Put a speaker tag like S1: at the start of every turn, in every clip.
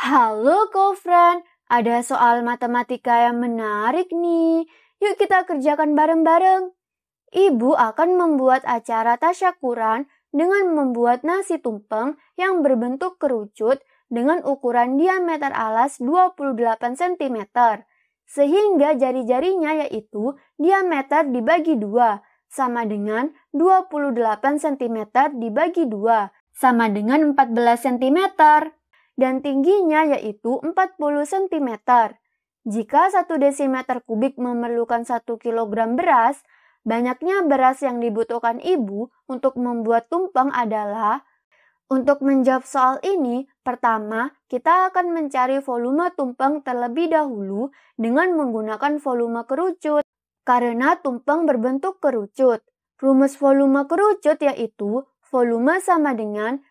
S1: Halo co-friend, ada soal matematika yang menarik nih. Yuk kita kerjakan bareng-bareng. Ibu akan membuat acara tasyakuran dengan membuat nasi tumpeng yang berbentuk kerucut dengan ukuran diameter alas 28 cm. Sehingga jari-jarinya yaitu diameter dibagi 2 sama dengan 28 cm dibagi 2 sama dengan 14 cm dan tingginya yaitu 40 cm. Jika 1 desimeter kubik memerlukan 1 kg beras, banyaknya beras yang dibutuhkan ibu untuk membuat tumpeng adalah untuk menjawab soal ini, pertama, kita akan mencari volume tumpeng terlebih dahulu dengan menggunakan volume kerucut, karena tumpeng berbentuk kerucut. Rumus volume kerucut yaitu volume sama dengan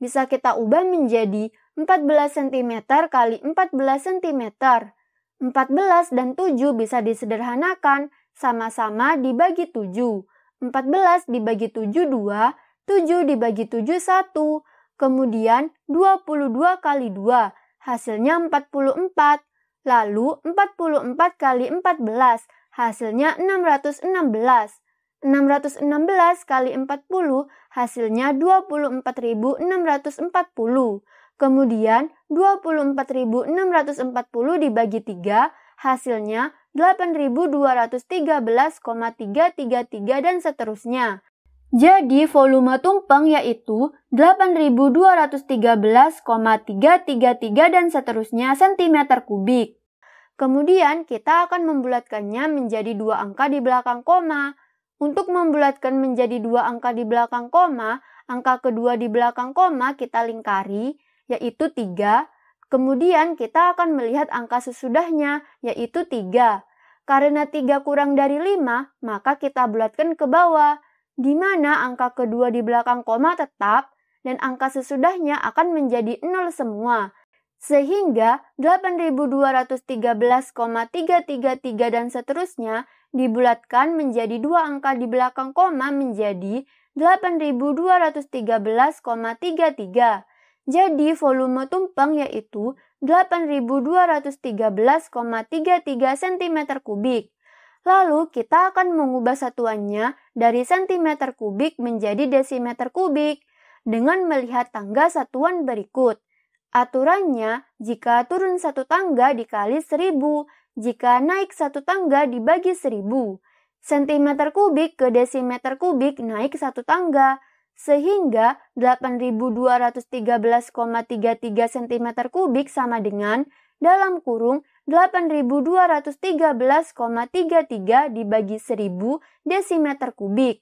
S1: bisa kita ubah menjadi 14 cm kali 14 cm. 14 dan 7 bisa disederhanakan sama-sama dibagi 7. 14 dibagi 7 2, 7 dibagi 7 1, kemudian 22 kali 2, hasilnya 44. Lalu 44 kali 14, hasilnya 616. 616 kali 40 hasilnya 24.640. Kemudian 24.640 dibagi 3 hasilnya 8.213,333 dan seterusnya. Jadi volume tumpeng yaitu 8.213,333 dan seterusnya cm kubik. Kemudian kita akan membulatkannya menjadi dua angka di belakang koma, untuk membulatkan menjadi dua angka di belakang koma, angka kedua di belakang koma kita lingkari, yaitu 3. Kemudian kita akan melihat angka sesudahnya, yaitu 3. Karena 3 kurang dari 5, maka kita bulatkan ke bawah, di mana angka kedua di belakang koma tetap dan angka sesudahnya akan menjadi nol semua. Sehingga 8213,333 dan seterusnya dibulatkan menjadi dua angka di belakang koma menjadi 8213,33. Jadi volume tumpeng yaitu 8213,33 cm kubik. Lalu kita akan mengubah satuannya dari cm kubik menjadi desimeter kubik dengan melihat tangga satuan berikut. Aturannya, jika turun satu tangga dikali 1.000. Jika naik satu tangga dibagi seribu, sentimeter kubik ke desimeter kubik naik satu tangga, sehingga 8.213,33 cm kubik sama dengan dalam kurung 8.213,33 dibagi seribu desimeter kubik.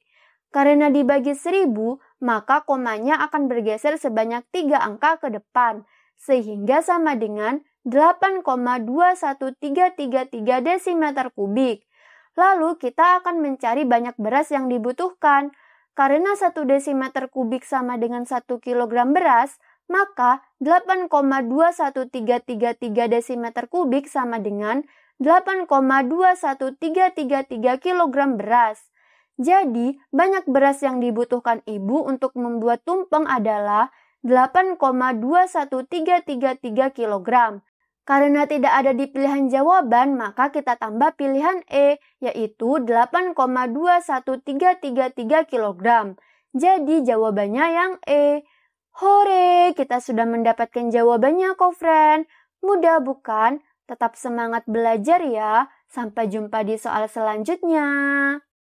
S1: Karena dibagi seribu maka komanya akan bergeser sebanyak 3 angka ke depan, sehingga sama dengan 8,21333 desimeter kubik. Lalu kita akan mencari banyak beras yang dibutuhkan. Karena 1 desimeter kubik sama dengan 1 kilogram beras, maka 8,21333 desimeter kubik sama dengan 8,21333 kilogram beras. Jadi, banyak beras yang dibutuhkan ibu untuk membuat tumpeng adalah 8,21333 kilogram. Karena tidak ada di pilihan jawaban, maka kita tambah pilihan E, yaitu 8,21333 kg. Jadi jawabannya yang E. Hore, kita sudah mendapatkan jawabannya kok, friend. Mudah bukan? Tetap semangat belajar ya. Sampai jumpa di soal selanjutnya.